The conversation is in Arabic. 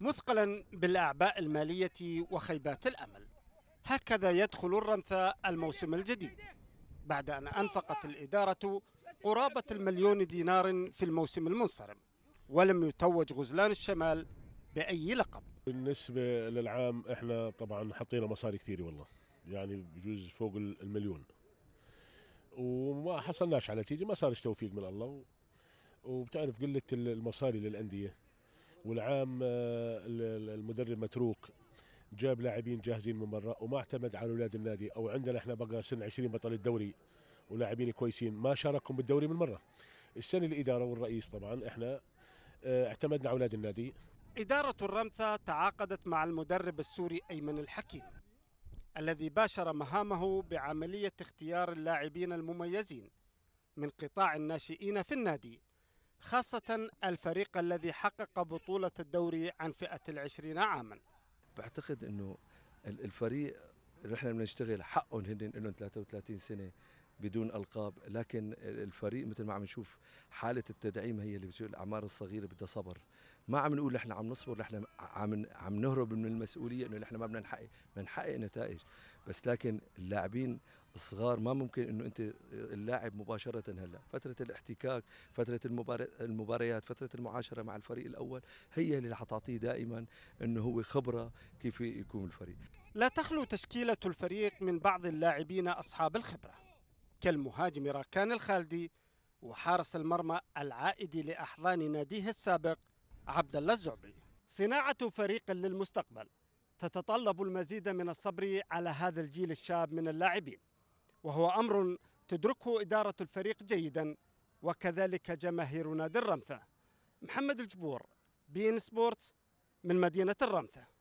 مثقلا بالأعباء المالية وخيبات الأمل هكذا يدخل الرمثا الموسم الجديد بعد أن أنفقت الإدارة قرابة المليون دينار في الموسم المنصرم ولم يتوج غزلان الشمال بأي لقب بالنسبة للعام احنا طبعا حطينا مصاري كثير والله يعني بجوز فوق المليون وما حصلناش على نتيجة ما صارش توفيق من الله وبتعرف قلة المصاري للأندية والعام آه، المدرب متروك جاب لاعبين جاهزين من برا وما اعتمد على اولاد النادي او عندنا احنا بقى سن 20 بطل الدوري ولاعبين كويسين ما شاركهم بالدوري من مره السنه الاداره والرئيس طبعا احنا آه، اعتمدنا على اولاد النادي إدارة الرمثة تعاقدت مع المدرب السوري أيمن الحكيم الذي باشر مهامه بعملية اختيار اللاعبين المميزين من قطاع الناشئين في النادي خاصة الفريق الذي حقق بطولة الدوري عن فئة العشرين عاما بعتقد أنه الفريق رحنا بنشتغل حقهم هن انهم 33 سنه بدون القاب لكن الفريق مثل ما عم نشوف حاله التدعيم هي اللي الاعمار الصغيره بدها صبر ما عم نقول نحن عم نصبر نحن عم عم نهرب من المسؤوليه انه نحن ما بدنا نحقق بنحقق نتائج بس لكن اللاعبين الصغار ما ممكن انه انت اللاعب مباشره هلا فتره الاحتكاك فتره المباريات فتره المعاشره مع الفريق الاول هي اللي حتعطيه دائما انه هو خبره كيف يكون الفريق لا تخلو تشكيله الفريق من بعض اللاعبين اصحاب الخبره كالمهاجم راكان الخالدي وحارس المرمى العائد لأحضان ناديه السابق عبد الله الزعبي صناعة فريق للمستقبل تتطلب المزيد من الصبر على هذا الجيل الشاب من اللاعبين وهو أمر تدركه إدارة الفريق جيدا وكذلك جماهير نادي الرمثة محمد الجبور بين سبورتس من مدينة الرمثة